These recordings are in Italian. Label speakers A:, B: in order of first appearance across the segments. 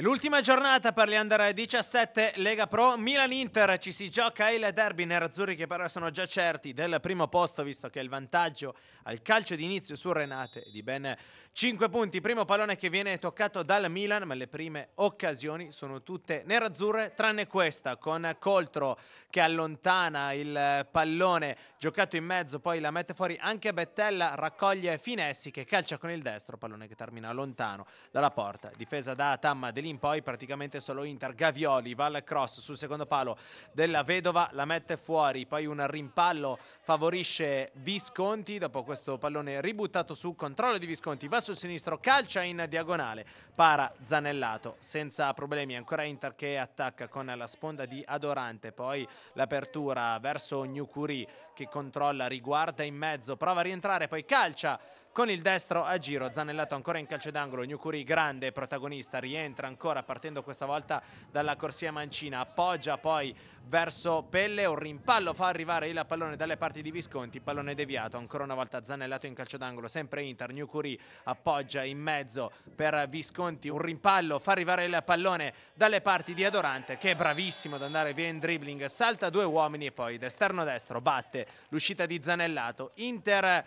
A: l'ultima giornata per gli Under 17 Lega Pro Milan-Inter. Ci si gioca il derby nerazzurri che però sono già certi del primo posto visto che il vantaggio al calcio d'inizio su Renate è di ben 5 punti. Primo pallone che viene toccato dal Milan ma le prime occasioni sono tutte nerazzurre tranne questa con Coltro che allontana il pallone giocato in mezzo poi la mette fuori anche Bettella raccoglie Finessi che calcia con il destro pallone che termina lontano dalla porta difesa da Tamma dell'Inter in poi praticamente solo Inter. Gavioli va al cross sul secondo palo della Vedova, la mette fuori, poi un rimpallo favorisce Visconti, dopo questo pallone ributtato su, controllo di Visconti, va sul sinistro, calcia in diagonale, para Zanellato senza problemi, ancora Inter che attacca con la sponda di Adorante, poi l'apertura verso Gnucuri che controlla, riguarda in mezzo, prova a rientrare, poi calcia con il destro a giro, Zanellato ancora in calcio d'angolo, Gnucuri grande protagonista, rientra ancora partendo questa volta dalla corsia mancina, appoggia poi verso Pelle, un rimpallo fa arrivare il pallone dalle parti di Visconti, pallone deviato, ancora una volta Zanellato in calcio d'angolo, sempre Inter, Gnucuri appoggia in mezzo per Visconti, un rimpallo fa arrivare il pallone dalle parti di Adorante che è bravissimo ad andare via in dribbling, salta due uomini e poi d'esterno destro batte l'uscita di Zanellato, Inter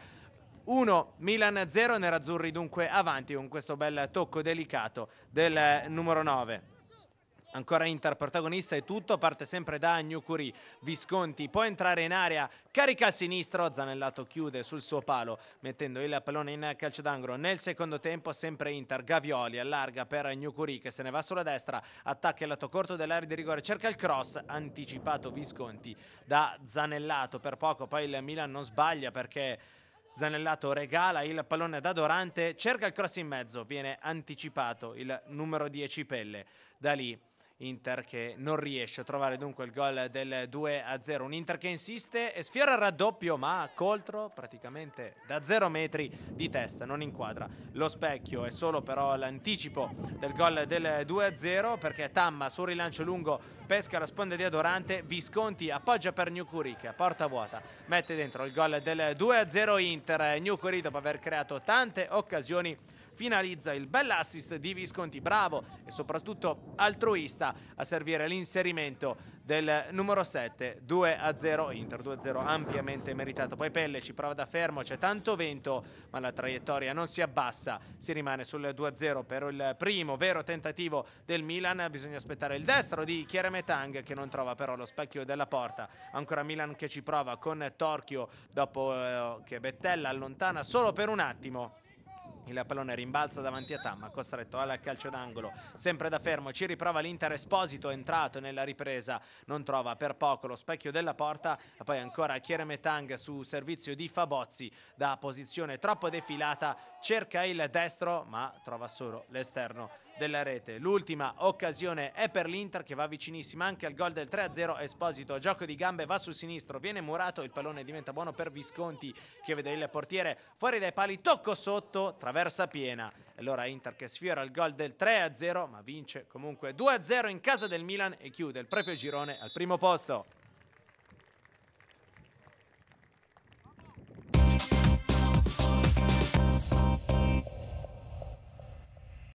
A: 1 Milan 0 Nerazzurri dunque avanti con questo bel tocco delicato del eh, numero 9 Ancora Inter protagonista e tutto, parte sempre da Agnucuri, Visconti può entrare in area, carica a sinistro, Zanellato chiude sul suo palo mettendo il pallone in calcio d'angolo. Nel secondo tempo sempre Inter, Gavioli allarga per Agnucuri che se ne va sulla destra, attacca il lato corto dell'area di rigore, cerca il cross, anticipato Visconti da Zanellato. Per poco poi il Milan non sbaglia perché... Zanellato regala il pallone da Dorante, cerca il cross in mezzo, viene anticipato il numero 10 Pelle. Da lì Inter che non riesce a trovare dunque il gol del 2-0. Un Inter che insiste e sfiora il raddoppio, ma Coltro praticamente da 0 metri di testa non inquadra lo specchio. È solo però l'anticipo del gol del 2-0 perché Tamma sul rilancio lungo pesca la sponda di Adorante, Visconti appoggia per Gnucuri che a porta vuota mette dentro il gol del 2-0 Inter. Gnucuri dopo aver creato tante occasioni finalizza il bell'assist di Visconti, bravo e soprattutto altruista a servire l'inserimento del numero 7, 2 a 0 Inter, 2 a 0 ampiamente meritato. Poi Pelle ci prova da fermo, c'è tanto vento, ma la traiettoria non si abbassa, si rimane sul 2 a 0 per il primo vero tentativo del Milan, bisogna aspettare il destro di Chiarametang che non trova però lo specchio della porta. Ancora Milan che ci prova con Torchio dopo eh, che Bettella allontana solo per un attimo il pallone rimbalza davanti a Tamma, costretto al calcio d'angolo. Sempre da fermo ci riprova l'Inter Esposito, entrato nella ripresa. Non trova per poco lo specchio della porta. Poi ancora Chieremetang su servizio di Fabozzi. Da posizione troppo defilata cerca il destro, ma trova solo l'esterno della rete. L'ultima occasione è per l'Inter che va vicinissima anche al gol del 3-0 Esposito, gioco di gambe, va sul sinistro, viene murato, il pallone diventa buono per Visconti che vede il portiere fuori dai pali, tocco sotto, traversa piena. E allora Inter che sfiora il gol del 3-0 ma vince comunque 2-0 in casa del Milan e chiude il proprio girone al primo posto.